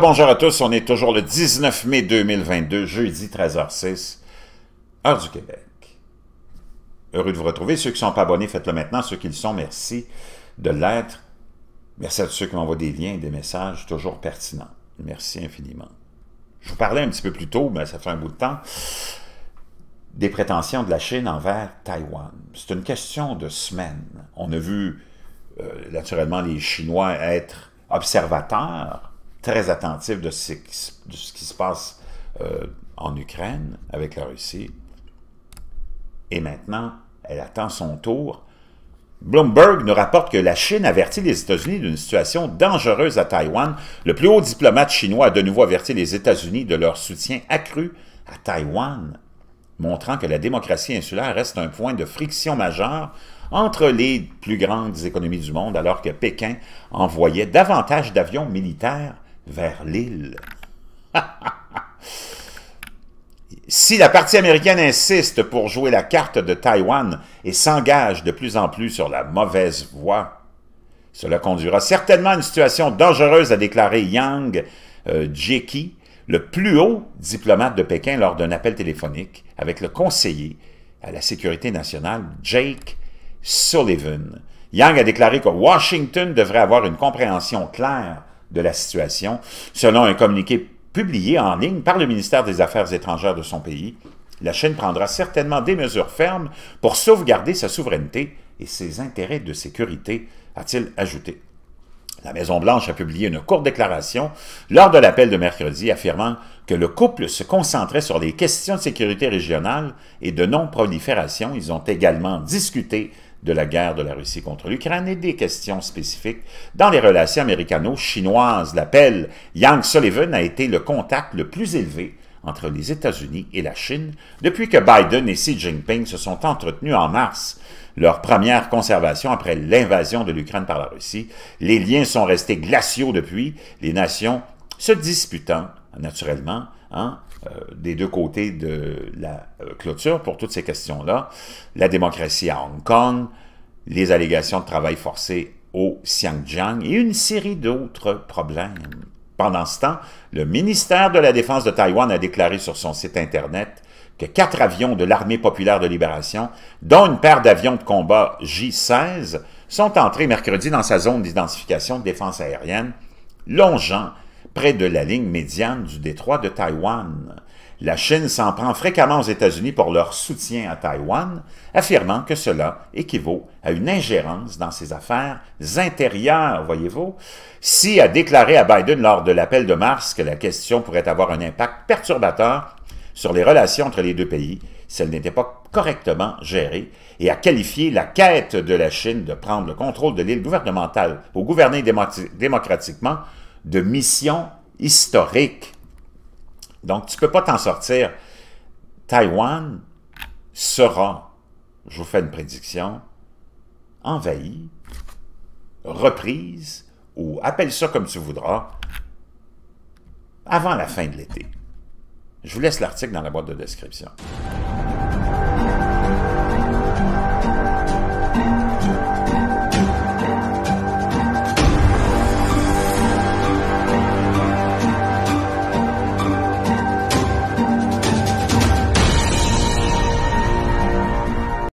bonjour à tous. On est toujours le 19 mai 2022, jeudi 13h06, heure du Québec. Heureux de vous retrouver. Ceux qui ne sont pas abonnés, faites-le maintenant. Ceux qui le sont, merci de l'être. Merci à tous ceux qui m'envoient des liens, des messages toujours pertinents. Merci infiniment. Je vous parlais un petit peu plus tôt, mais ça fait un bout de temps, des prétentions de la Chine envers Taïwan. C'est une question de semaine. On a vu, euh, naturellement, les Chinois être observateurs très attentif de ce qui, se passe euh, en Ukraine avec la Russie. Et maintenant, elle attend son tour. Bloomberg nous rapporte que la Chine avertit les États-Unis d'une situation dangereuse à Taïwan. Le plus haut diplomate chinois a de nouveau averti les États-Unis de leur soutien accru à Taïwan, montrant que la démocratie insulaire reste un point de friction majeur entre les plus grandes économies du monde alors que Pékin envoyait davantage d'avions militaires vers l'île. si la partie américaine insiste pour jouer la carte de Taïwan et s'engage de plus en plus sur la mauvaise voie, cela conduira certainement à une situation dangereuse, a déclaré Yang euh, Jeky, le plus haut diplomate de Pékin lors d'un appel téléphonique avec le conseiller à la sécurité nationale Jake Sullivan. Yang a déclaré que Washington devrait avoir une compréhension claire de la situation, selon un communiqué publié en ligne par le ministère des Affaires étrangères de son pays. La Chine prendra certainement des mesures fermes pour sauvegarder sa souveraineté et ses intérêts de sécurité, a-t-il ajouté. La Maison-Blanche a publié une courte déclaration lors de l'appel de mercredi affirmant que le couple se concentrait sur les questions de sécurité régionale et de non-prolifération. Ils ont également discuté de la guerre de la Russie contre l'Ukraine et des questions spécifiques dans les relations américano-chinoises. L'appel Yang Sullivan a été le contact le plus élevé entre les États-Unis et la Chine depuis que Biden et Xi Jinping se sont entretenus en mars. Leur première conservation après l'invasion de l'Ukraine par la Russie, les liens sont restés glaciaux depuis, les nations se disputant naturellement hein, euh, des deux côtés de la euh, clôture pour toutes ces questions-là. La démocratie à Hong Kong, les allégations de travail forcé au Xinjiang et une série d'autres problèmes. Pendant ce temps, le ministère de la Défense de Taïwan a déclaré sur son site Internet que quatre avions de l'Armée populaire de libération, dont une paire d'avions de combat J-16, sont entrés mercredi dans sa zone d'identification de défense aérienne, longeant près de la ligne médiane du détroit de Taïwan. La Chine s'en prend fréquemment aux États-Unis pour leur soutien à Taïwan, affirmant que cela équivaut à une ingérence dans ses affaires intérieures, voyez-vous. Si a déclaré à Biden lors de l'appel de mars que la question pourrait avoir un impact perturbateur sur les relations entre les deux pays, si elle n'était pas correctement gérée, et a qualifié la quête de la Chine de prendre le contrôle de l'île gouvernementale pour gouverner démocratiquement de mission historique. Donc, tu ne peux pas t'en sortir. Taïwan sera, je vous fais une prédiction, envahie, reprise, ou appelle ça comme tu voudras, avant la fin de l'été. Je vous laisse l'article dans la boîte de description.